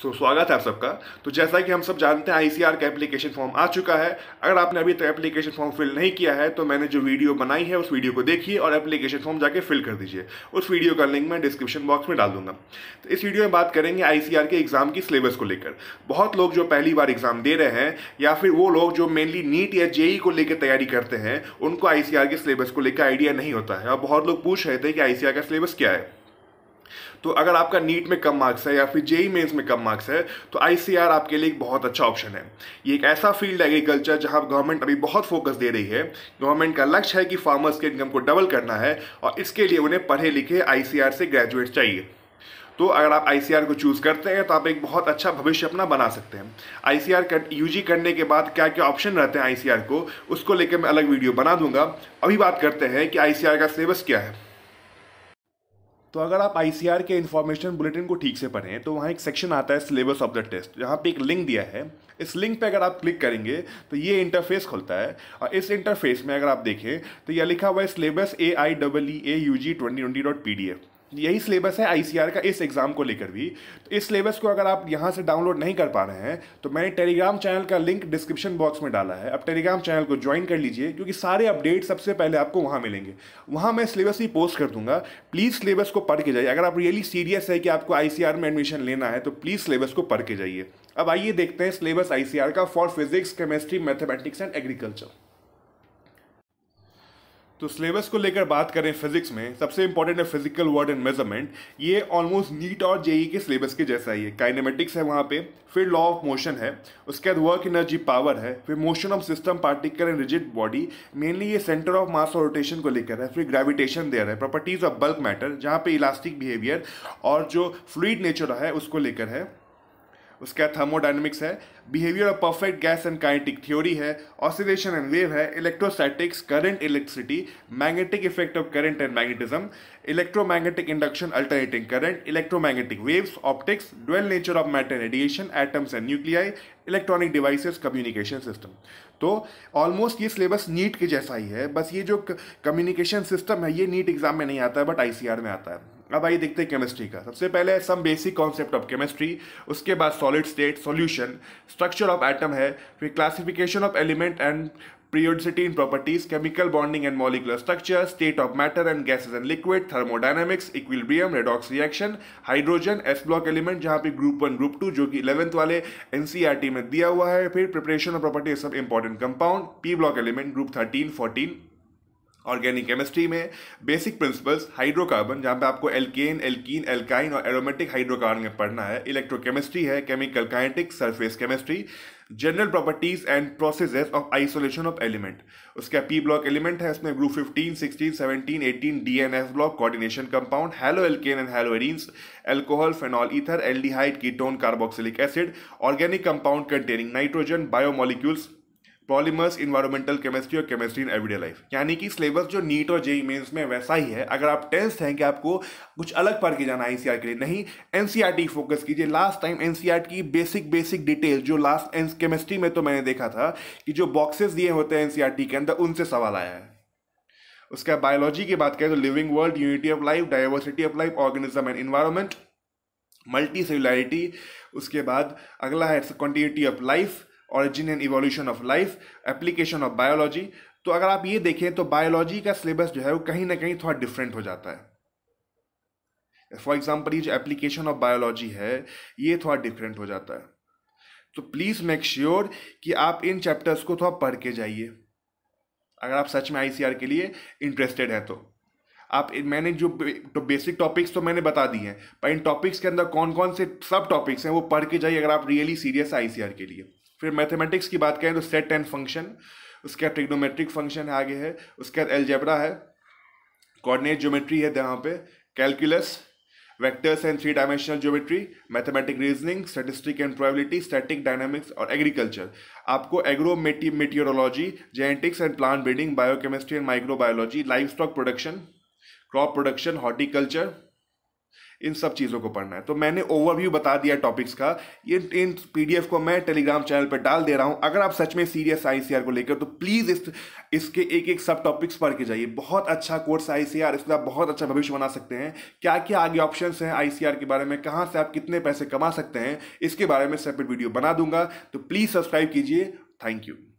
सो स्वागत है आप सबका तो जैसा कि हम सब जानते हैं आईसीआर का एप्लीकेशन फॉर्म आ चुका है अगर आपने अभी तक एप्लीकेशन फॉर्म फिल नहीं किया है तो मैंने जो वीडियो बनाई है उस वीडियो को देखिए और एप्लीकेशन फॉर्म जाके फिल कर दीजिए उस वीडियो का लिंक मैं डिस्क्रिप्शन बॉक्स में डाल दूंगा तो इस वीडियो में बात करेंगे आई के एग्जाम की सिलेबस को लेकर बहुत लोग जो पहली बार एग्जाम दे रहे हैं या फिर वो लोग जो मेनली नीट या जेई e को लेकर तैयारी करते हैं उनको आई के सिलेबस को लेकर आइडिया नहीं होता है और बहुत लोग पूछ रहे थे कि आई का सिलेबस क्या है तो अगर आपका नीट में कम मार्क्स है या फिर जेई मेन्स में कम मार्क्स है तो आई आपके लिए एक बहुत अच्छा ऑप्शन है ये एक ऐसा फील्ड है एग्रीकल्चर जहाँ गवर्नमेंट अभी बहुत फोकस दे रही है गवर्नमेंट का लक्ष्य है कि फार्मर्स के इनकम को डबल करना है और इसके लिए उन्हें पढ़े लिखे आई से ग्रेजुएट चाहिए तो अगर आप आई को चूज़ करते हैं तो आप एक बहुत अच्छा भविष्य अपना बना सकते हैं आई सी कर, जी करने के बाद क्या क्या ऑप्शन रहते हैं आई को उसको लेकर मैं अलग वीडियो बना दूंगा अभी बात करते हैं कि आई का सिलेबस क्या है तो अगर आप आई के इन्फॉर्मेशन बुलेटिन को ठीक से पढ़ें तो वहाँ एक सेक्शन आता है सिलेबस ऑफ द टेस्ट जहाँ पे एक लिंक दिया है इस लिंक पे अगर आप क्लिक करेंगे तो ये इंटरफेस खुलता है और इस इंटरफेस में अगर आप देखें तो यह लिखा हुआ है syllabus A I double E A U G twenty twenty dot P D F यही सिलेबस है आईसीआर का इस एग्ज़ाम को लेकर भी तो इस सिलेबस को अगर आप यहाँ से डाउनलोड नहीं कर पा रहे हैं तो मैंने टेलीग्राम चैनल का लिंक डिस्क्रिप्शन बॉक्स में डाला है अब टेलीग्राम चैनल को ज्वाइन कर लीजिए क्योंकि सारे अपडेट सबसे पहले आपको वहाँ मिलेंगे वहाँ मैं सिलेबस ही पोस्ट कर दूंगा प्लीज़ सिलेबस को पढ़ के जाइए अगर आप रियली सीरियस है कि आपको आई में एडमिशन लेना है तो प्लीज़ सिलेबस को पढ़ के जाइए अब आइए देखते हैं सिलेबस आई का for physics chemistry mathematics and agriculture तो सिलेबस को लेकर बात करें फिजिक्स में सबसे इंपॉर्टेंट है फिजिकल वर्ड एंड मेजरमेंट ये ऑलमोस्ट नीट और जेई e के सिलेबस के जैसा ही है काइनेमेटिक्स है वहाँ पे फिर लॉ ऑफ मोशन है उसके बाद वर्क एनर्जी पावर है फिर motion of system particle and rigid body mainly ये सेंटर ऑफ मास और रोटेशन को लेकर है फिर ग्रेविटेशन देयर है प्रॉपर्टीज ऑफ बल्क मैटर जहाँ पे इलास्टिक बिहेवियर और जो फ्लूड नेचर है उसको लेकर है उसका थर्मोडाइनमिक्स है behaviour of perfect gas and kinetic theory है ऑसिलेशन एंड वेव है electrostatics current electricity magnetic effect of current and magnetism electromagnetic induction alternating current electromagnetic waves optics dual nature of matter and radiation atoms and nuclei electronic devices communication system तो almost ये syllabus NEET के जैसा ही है बस ये जो communication system है ये नीट एग्जाम में नहीं आता है बट आर में आता है अब आइए देखते हैं केमिस्ट्री का सबसे पहले some basic concept of chemistry उसके बाद solid state solution structure of atom है फिर classification of element and periodicity in properties chemical bonding and molecular structure state of matter and gases and liquid thermodynamics equilibrium redox reaction hydrogen S block element जहाँ पे group one group to जो कि eleventh वाले T e में दिया हुआ है फिर प्रिपरेशन ऑफ प्रॉपर्टी सब important compound P block element group thirteen fourteen organic chemistry में बेसिक प्रिंसिपल्स हाइड्रोकार्बन जहाँ पे आपको एल्केन एल्कीन एल्काइन और एरोमेटिक हाइड्रोकार्बन में पढ़ना है इलेक्ट्रोकेमिस्ट्री है chemical kinetic surface chemistry general properties and processes of isolation of element उसका पी ब्लॉक एलिमेंट है इसमें group fifteen sixteen seventeen eighteen D N F block coordination compound haloalkane and hello एडीन्स alcohol phenol ether aldehyde ketone carboxylic acid organic compound containing nitrogen biomolecules polymers environmental chemistry और chemistry in everyday life यानी कि syllabus जो NEET और JEE mains e e में वैसा ही है अगर आप टेंस हैं कि आपको कुछ अलग पढ़ के जाना आईसीआर एनसीआर के लिए नहीं एनसीआर फोकस कीजिए लास्ट टाइम एनसीआर की बेसिक बेसिक डिटेल जो लास्ट केमिस्ट्री में तो मैंने देखा था कि जो बॉक्सेस दिए होते हैं एनसीआर के अंदर उनसे सवाल आया है बाद बायोलॉजी की बात करें तो living world unity of life diversity of life organism and environment multicellularity उसके बाद अगला है continuity of life origin and evolution of life application of biology तो अगर आप ये देखें तो बायोलॉजी का सिलेबस जो है वो कहीं ना कहीं थोड़ा डिफरेंट हो जाता है फॉर एग्जाम्पल ये जो एप्लीकेशन ऑफ बायोलॉजी है ये थोड़ा डिफरेंट हो जाता है तो प्लीज़ मेक श्योर कि आप इन चैप्टर्स को थोड़ा पढ़ के जाइए अगर आप सच में आईसीआर के लिए इंटरेस्टेड हैं तो आप मैंने जो तो बेसिक टॉपिक्स तो मैंने बता दिए हैं पर इन टॉपिक्स के अंदर कौन कौन से सब टॉपिक्स हैं वो पढ़ के जाइए अगर आप रियली सीरियस हैं आईसीआर के लिए फिर मैथमेटिक्स की बात करें तो सेट एंड फंक्शन उसके बाद ट्रिग्नोमेट्रिक फंक्शन है आगे है उसके बाद एल्जेबरा है कोऑर्डिनेट ज्योमेट्री है यहाँ पे calculus vectors and three dimensional geometry mathematic reasoning statistic and probability static dynamics और एग्रीकल्चर आपको agrometeorology genetics and plant breeding biochemistry and microbiology livestock production crop production horticulture इन सब चीज़ों को पढ़ना है तो मैंने ओवरव्यू बता दिया टॉपिक्स का ये इन पी को मैं टेलीग्राम चैनल पर डाल दे रहा हूँ अगर आप सच में सीरियस आईसीआर को लेकर तो प्लीज़ इस इसके एक एक सब टॉपिक्स पढ़ के जाइए बहुत अच्छा कोर्स आई सी आर इसका बहुत अच्छा भविष्य बना सकते हैं क्या क्या आगे ऑप्शन हैं आई के बारे में कहाँ से आप कितने पैसे कमा सकते हैं इसके बारे में सेपरेट वीडियो बना दूंगा तो प्लीज़ सब्सक्राइब कीजिए थैंक यू